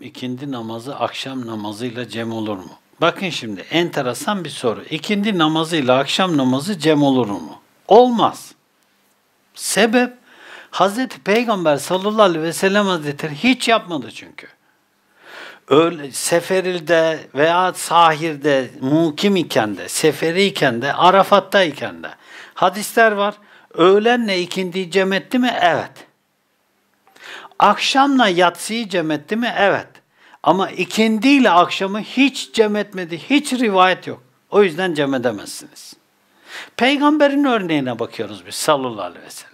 ikindi namazı akşam namazıyla cem olur mu? Bakın şimdi enteresan bir soru. İkindi namazıyla akşam namazı cem olur mu? Olmaz. Sebep Hz. Peygamber sallallahu aleyhi ve sellem hazretleri hiç yapmadı çünkü. Öyle, seferilde veya sahirde, mukim iken de, seferiyken de, Arafat'tayken de. Hadisler var. Öğlenle ikindi cem etti mi? Evet. Akşamla yatsıyı cem etti mi? Evet. Ama ikindiyle akşamı hiç cem etmedi. Hiç rivayet yok. O yüzden cem edemezsiniz. Peygamberin örneğine bakıyoruz biz sallallahu aleyhi ve sellem.